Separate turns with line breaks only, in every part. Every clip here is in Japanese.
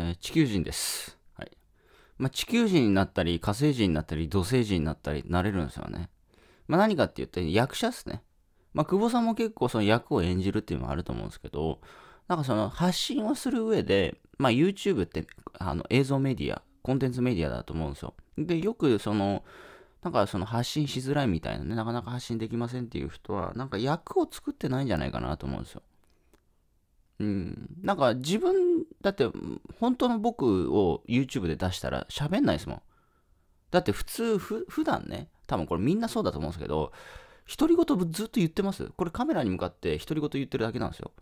えー、地球人です。はい。まあ、地球人になったり、火星人になったり、土星人になったり、なれるんですよね。まあ、何かって言って、役者っすね。まあ、久保さんも結構その役を演じるっていうのもあると思うんですけど、なんかその発信をする上で、まあ、YouTube ってあの映像メディア、コンテンツメディアだと思うんですよ。で、よくその、なんかその発信しづらいみたいなね、なかなか発信できませんっていう人は、なんか役を作ってないんじゃないかなと思うんですよ。うん、なんか自分だって本当の僕を YouTube で出したら喋んないですもんだって普通ふ普段ね多分これみんなそうだと思うんですけど独り言ずっと言ってますこれカメラに向かって独り言言ってるだけなんですよ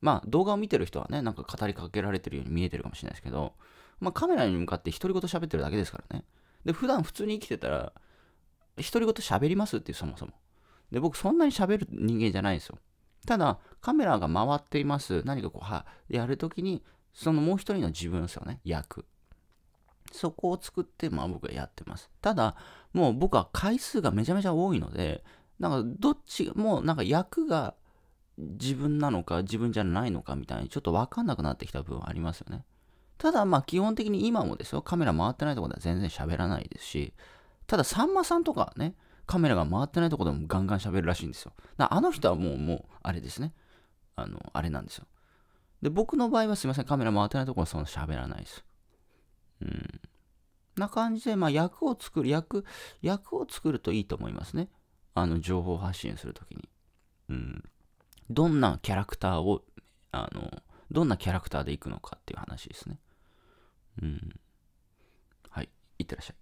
まあ動画を見てる人はねなんか語りかけられてるように見えてるかもしれないですけど、まあ、カメラに向かって独り言喋ってるだけですからねで普段普通に生きてたら独り言喋りますっていうそもそもで僕そんなに喋る人間じゃないんですよただカメラが回っています何かこうはやるときにそのもう一人の自分ですよね役そこを作って、まあ僕はやってます。ただ、もう僕は回数がめちゃめちゃ多いので、なんかどっち、もうなんか役が自分なのか自分じゃないのかみたいにちょっとわかんなくなってきた部分ありますよね。ただまあ基本的に今もですよ、カメラ回ってないところでは全然喋らないですし、たださんまさんとかね、カメラが回ってないとこでもガンガン喋るらしいんですよ。だあの人はもう、もう、あれですね。あの、あれなんですよ。で、僕の場合はすいません、カメラ回ってないとこはその喋らないです。うん。な感じで、まあ、役を作る、役、役を作るといいと思いますね。あの、情報発信するときに。うん。どんなキャラクターを、あの、どんなキャラクターでいくのかっていう話ですね。うん。はい。いってらっしゃい。